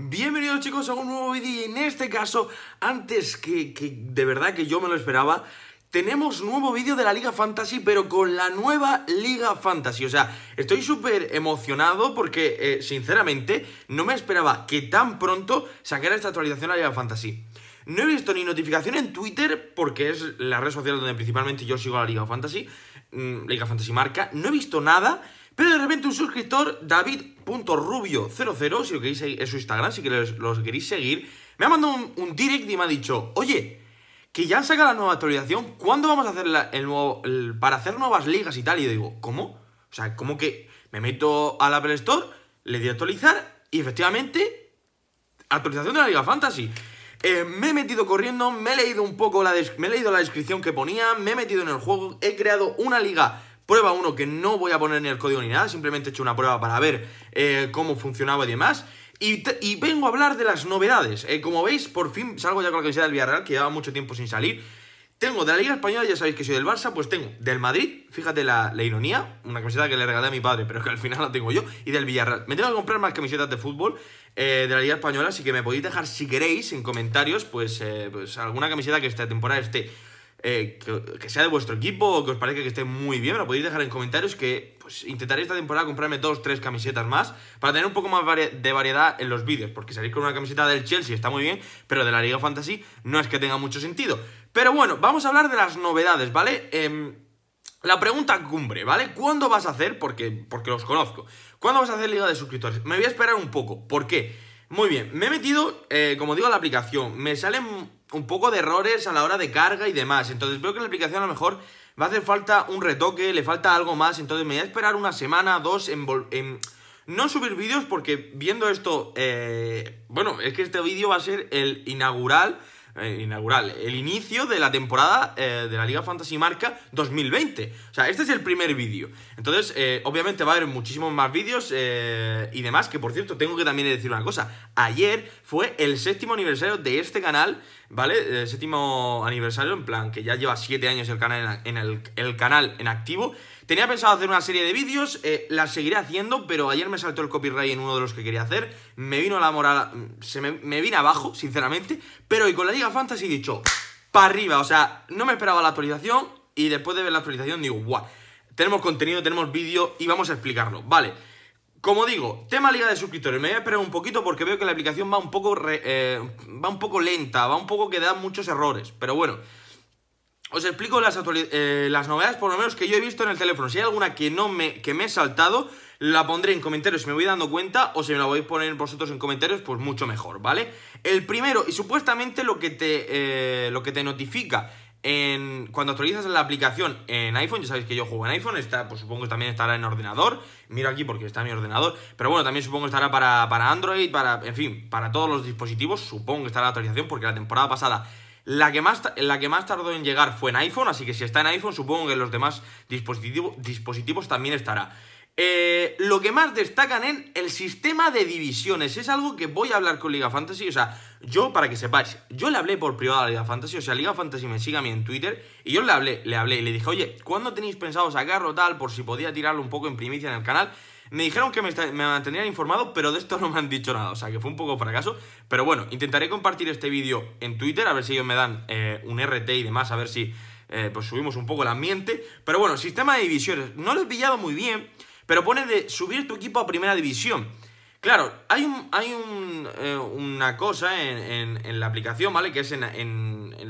Bienvenidos chicos a un nuevo vídeo y en este caso, antes que, de verdad que yo me lo esperaba, tenemos nuevo vídeo de la Liga Fantasy, pero con la nueva Liga Fantasy. O sea, estoy súper emocionado porque, eh, sinceramente, no me esperaba que tan pronto sacara esta actualización a la Liga Fantasy. No he visto ni notificación en Twitter, porque es la red social donde principalmente yo sigo a la Liga Fantasy, mm, Liga Fantasy Marca. No he visto nada pero de repente un suscriptor, David.rubio00, si lo queréis seguir, su Instagram, si los, los queréis seguir, me ha mandado un, direct y me ha dicho, oye, que ya han sacado la nueva actualización, ¿cuándo vamos a hacer la, el nuevo, para hacer nuevas ligas y tal? Y digo, ¿cómo? O sea, ¿cómo que me meto la Apple Store, le di a actualizar y efectivamente, actualización de la Liga Fantasy? Eh, me he metido corriendo, me he leído un poco la, me he leído la descripción que ponía, me he metido en el juego, he creado una liga Prueba 1 que no voy a poner ni el código ni nada, simplemente he hecho una prueba para ver eh, cómo funcionaba y demás. Y, vengo a hablar de las novedades. Eh, como veis, por fin salgo ya con la camiseta del Villarreal, que llevaba mucho tiempo sin salir. Tengo de la Liga Española, ya sabéis que soy del Barça, pues tengo del Madrid, fíjate la, la ironía, una camiseta que le regalé a mi padre, pero que al final la tengo yo, y del Villarreal. Me tengo que comprar más camisetas de fútbol eh, de la Liga Española, así que me podéis dejar, si queréis, en comentarios, pues, pues alguna camiseta que esta temporada esté eh, que, sea de vuestro equipo o que os parezca que esté muy bien, me lo podéis dejar en comentarios que pues, intentaré esta temporada comprarme dos, tres camisetas más para tener un poco más de variedad en los vídeos, porque salir con una camiseta del Chelsea está muy bien, pero de la Liga Fantasy no es que tenga mucho sentido. Pero bueno, vamos a hablar de las novedades, ¿vale? Em, la pregunta cumbre, ¿vale? ¿Cuándo vas a hacer? Porque, porque los conozco. ¿Cuándo vas a hacer Liga de Suscriptores? Me voy a esperar un poco. ¿Por qué? Muy bien, me he metido, eh, como digo, a la aplicación. Me salen un poco de errores a la hora de carga y demás. Entonces veo que la aplicación a lo mejor va a hacer falta un retoque, le falta algo más. Entonces me voy a esperar una semana, dos, en... no subir vídeos porque viendo esto, eh, bueno, es que este vídeo va a ser el inaugural eh, inaugural, el inicio de la temporada eh, de la Liga Fantasy Marca 2020. O sea, este es el primer vídeo. Entonces, eh, obviamente va a haber muchísimos más vídeos y demás, que por cierto, tengo que también decir una cosa. Ayer fue el séptimo aniversario de este canal, ¿vale? El séptimo aniversario, en plan, que ya lleva siete años el canal en, el canal en activo. Tenía pensado hacer una serie de vídeos, las eh, la seguiré haciendo, pero ayer me saltó el copyright en uno de los que quería hacer, me vino la moral, me, me vino abajo, sinceramente, pero y con la Liga Fantasy he dicho, para arriba, o sea, no me esperaba la actualización y después de ver la actualización digo, guau, tenemos contenido, tenemos vídeo y vamos a explicarlo, vale. Como digo, tema liga de suscriptores, me voy a esperar un poquito porque veo que la aplicación va un poco, eh, va un poco lenta, va un poco que da muchos errores, pero bueno os explico las, eh, las novedades, por lo menos que yo he visto en el teléfono. Si hay alguna que no me, que me he saltado, la pondré en comentarios si me voy dando cuenta o si me la voy a poner vosotros en comentarios, pues mucho mejor, ¿vale? El primero, y supuestamente lo que te, eh, lo que te notifica en, cuando actualizas la aplicación en iPhone, ya sabéis que yo juego en iPhone, está, pues supongo que también estará en ordenador, miro aquí porque está en mi ordenador, pero bueno, también supongo que estará para, para Android, para, en fin, para todos los dispositivos, supongo que estará la actualización porque la temporada pasada la que, más, la que más tardó en llegar fue en iPhone, así que si está en iPhone, supongo que en los demás dispositivos también estará. Eh, lo que más destacan en el sistema de divisiones. Es algo que voy a hablar con Liga Fantasy. O sea, yo, para que sepáis, yo le hablé por privado a Liga Fantasy. O sea, Liga Fantasy me sigue a mí en Twitter. Y yo le hablé, le hablé y le dije, oye, ¿cuándo tenéis pensado sacarlo tal? Por si podía tirarlo un poco en primicia en el canal. Me dijeron que me, mantenían informado, pero de esto no me han dicho nada, o sea que fue un poco fracaso. Pero bueno, intentaré compartir este vídeo en Twitter, a ver si ellos me dan eh, un RT y demás, a ver si eh, pues subimos un poco el ambiente. Pero bueno, sistema de divisiones, no lo he pillado muy bien, pero pone de subir tu equipo a primera división. Claro, hay, un, hay eh, una cosa en, la aplicación, ¿vale? Que es en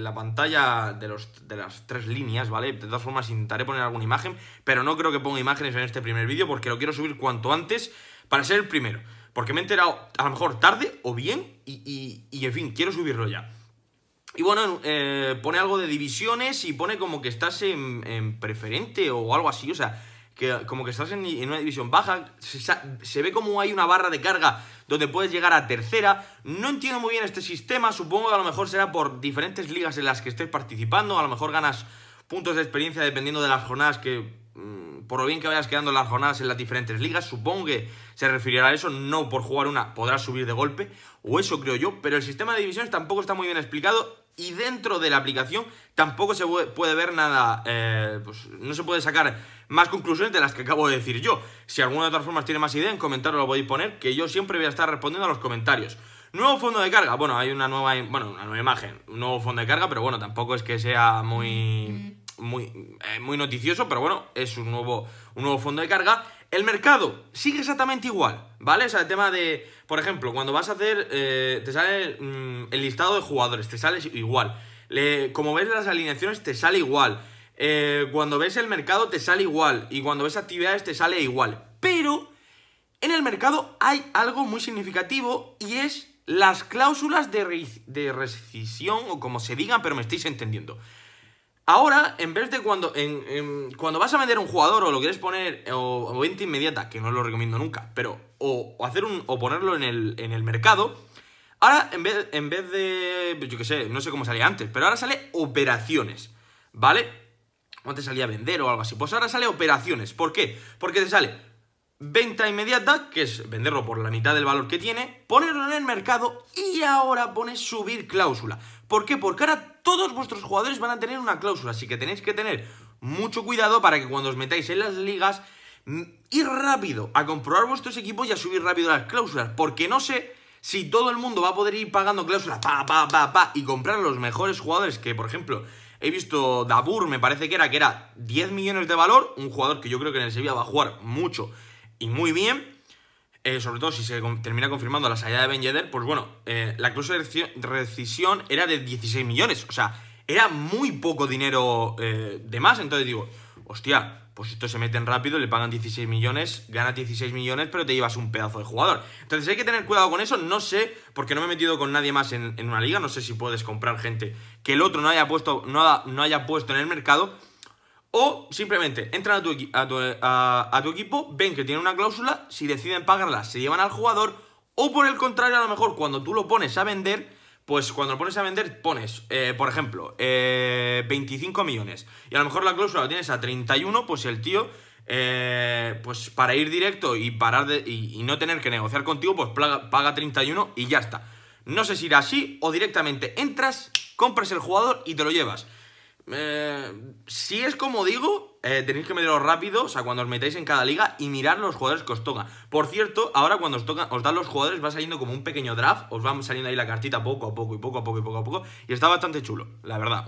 la pantalla de, los, de las tres líneas, ¿vale? De todas formas intentaré poner alguna imagen, pero no creo que ponga imágenes en este primer vídeo porque lo quiero subir cuanto antes para ser el primero. Porque me he enterado a lo mejor tarde o bien y, en fin, quiero subirlo ya. Y bueno, eh, pone algo de divisiones y pone como que estás en preferente o algo así, o sea, que como que estás en, una división baja, se, ve como hay una barra de carga donde puedes llegar a tercera. No entiendo muy bien este sistema, supongo que a lo mejor será por diferentes ligas en las que estés participando, a lo mejor ganas puntos de experiencia dependiendo de las jornadas que... Mm, por lo bien que vayas quedando las jornadas en las diferentes ligas, supongo que se referirá a eso, no por jugar una podrás subir de golpe, o eso creo yo, pero el sistema de divisiones tampoco está muy bien explicado y dentro de la aplicación tampoco se puede ver nada, eh, pues no se puede sacar más conclusiones de las que acabo de decir yo. Si alguna de otras formas tiene más idea, en comentarios lo podéis poner, que yo siempre voy a estar respondiendo a los comentarios. Nuevo fondo de carga, bueno, hay una nueva, una nueva imagen, un nuevo fondo de carga, pero bueno, tampoco es que sea muy, mm. muy, eh, muy noticioso, pero bueno, es un nuevo, un nuevo fondo de carga. El mercado sigue exactamente igual, ¿vale? O sea, el tema de, por ejemplo, cuando vas a hacer, eh, te sale mm, el listado de jugadores, te sale igual. como ves las alineaciones, te sale igual. Eh, cuando ves el mercado, te sale igual. Y cuando ves actividades, te sale igual. Pero en el mercado hay algo muy significativo y es las cláusulas de, de rescisión o como se digan, pero me estáis entendiendo. Ahora, en vez de cuando, cuando vas a vender un jugador o lo quieres poner o, venta inmediata, que no lo recomiendo nunca, pero o, hacer o ponerlo en el, mercado, ahora en vez, en vez de, yo qué sé, no sé cómo salía antes, pero ahora sale operaciones, ¿vale? Antes salía vender o algo así, pues ahora sale operaciones, ¿por qué? Porque te sale venta inmediata, que es venderlo por la mitad del valor que tiene, ponerlo en el mercado y ahora pones subir cláusula. ¿Por qué? Porque ahora todos vuestros jugadores van a tener una cláusula, así que tenéis que tener mucho cuidado para que cuando os metáis en las ligas, mm, ir rápido a comprobar vuestros equipos y a subir rápido las cláusulas, porque no sé si todo el mundo va a poder ir pagando cláusulas, pa, pa, pa, pa, y comprar los mejores jugadores que, por ejemplo, he visto Dabur, me parece que era, que era 10 millones de valor, un jugador que yo creo que en el Sevilla va a jugar mucho y muy bien, eh, sobre todo si se termina confirmando la salida de Ben Yedder, pues bueno, eh, la cláusula de rescisión era de 16 millones. O sea, era muy poco dinero eh, de más. Entonces digo, hostia, pues esto se meten rápido, le pagan 16 millones, Gana 16 millones, pero te llevas un pedazo de jugador. Entonces hay que tener cuidado con eso. No sé, porque no me he metido con nadie más en, una liga. No sé si puedes comprar gente que el otro no haya puesto, no, no haya puesto en el mercado. O simplemente entran a tu, a, tu, equipo, ven que tiene una cláusula, si deciden pagarla se llevan al jugador, o por el contrario, a lo mejor cuando tú lo pones a vender, pues cuando lo pones a vender pones, eh, por ejemplo, 25 eh, millones, y a lo mejor la cláusula la tienes a 31, pues el tío, eh, pues para ir directo y, parar y, no tener que negociar contigo, pues paga, paga 31 y ya está. No sé si irá así o directamente entras, compras el jugador y te lo llevas. Eh, si es como digo, eh, tenéis que meterlo rápido, o sea, cuando os metáis en cada liga y mirar los jugadores que os tocan. Por cierto, ahora cuando os, toca os dan los jugadores va saliendo como un pequeño draft, os va saliendo ahí la cartita poco a poco y poco a poco y poco a poco. Y está bastante chulo, la verdad.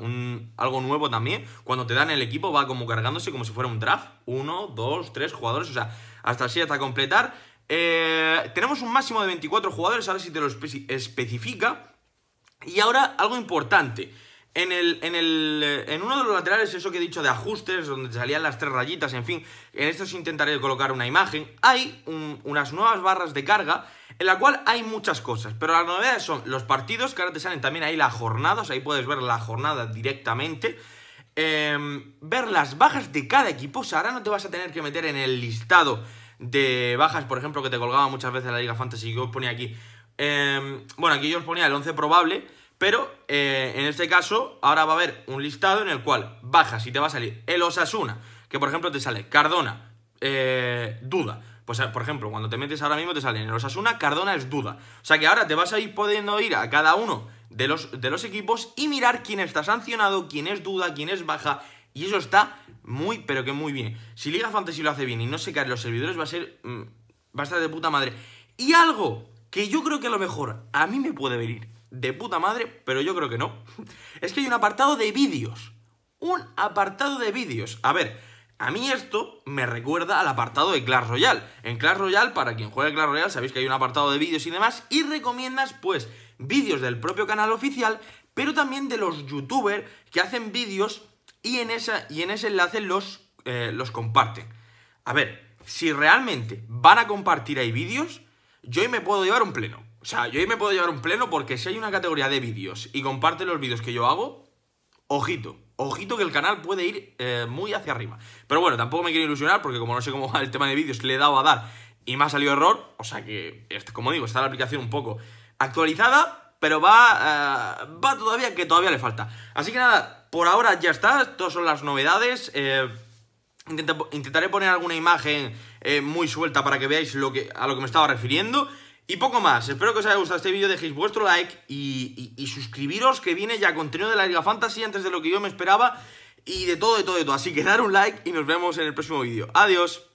algo nuevo también. Cuando te dan el equipo va como cargándose como si fuera un draft. Uno, dos, tres jugadores, o sea, hasta así, hasta completar. Eh, tenemos un máximo de 24 jugadores, ahora si te lo especifica. Y ahora algo importante. En, el, en, el, eh, en uno de los laterales, eso que he dicho de ajustes, donde salían las tres rayitas, en fin, en estos intentaré colocar una imagen, hay unas nuevas barras de carga en la cual hay muchas cosas, pero las novedades son los partidos, que ahora te salen también ahí las jornadas, ahí puedes ver la jornada directamente, em, ver las bajas de cada equipo, o sea, ahora no te vas a tener que meter en el listado de bajas, por ejemplo, que te colgaba muchas veces la Liga Fantasy, que os ponía aquí, em, bueno, aquí yo os ponía el 11 probable, pero eh, en este caso, ahora va a haber un listado en el cual bajas y te va a salir el Osasuna, que por ejemplo te sale Cardona, eh, Duda. Pues por ejemplo, cuando te metes ahora mismo te salen el Osasuna, Cardona es Duda. O sea que ahora te vas a ir podiendo ir a cada uno de los, de los equipos y mirar quién está sancionado, quién es Duda, quién es baja. Y eso está muy, pero que muy bien. Si Liga Fantasy lo hace bien y no se caen los servidores, va a ser. Mm, va a estar de puta madre. Y algo que yo creo que a lo mejor a mí me puede venir de puta madre, pero yo creo que no. Es que hay un apartado de vídeos. Un apartado de vídeos. A ver, a mí esto me recuerda al apartado de Clash Royale. En Clash Royale, para quien juega Clash Royale, sabéis que hay un apartado de vídeos y demás, y recomiendas, pues, vídeos del propio canal oficial, pero también de los youtubers que hacen vídeos y en, y en ese enlace los, eh, los comparten. A ver, si realmente van a compartir ahí vídeos, yo hoy me puedo llevar un pleno. O sea, yo ahí me puedo llevar un pleno porque si hay una categoría de vídeos y comparte los vídeos que yo hago, ojito, ojito que el canal puede ir eh, muy hacia arriba. Pero bueno, tampoco me quiero ilusionar porque como no sé cómo va el tema de vídeos, le he dado a dar y me ha salido error. O sea que, como digo, está la aplicación un poco actualizada, pero va, eh, va todavía que todavía le falta. Así que nada, por ahora ya está, todas son las novedades. Eh, intentaré poner alguna imagen muy suelta para que veáis lo que, a lo que me estaba refiriendo. Y poco más, espero que os haya gustado este vídeo, dejéis vuestro like y, suscribiros que viene ya contenido de la Liga Fantasy antes de lo que yo me esperaba y de todo, de todo, de todo. Así que dar un like y nos vemos en el próximo vídeo. Adiós.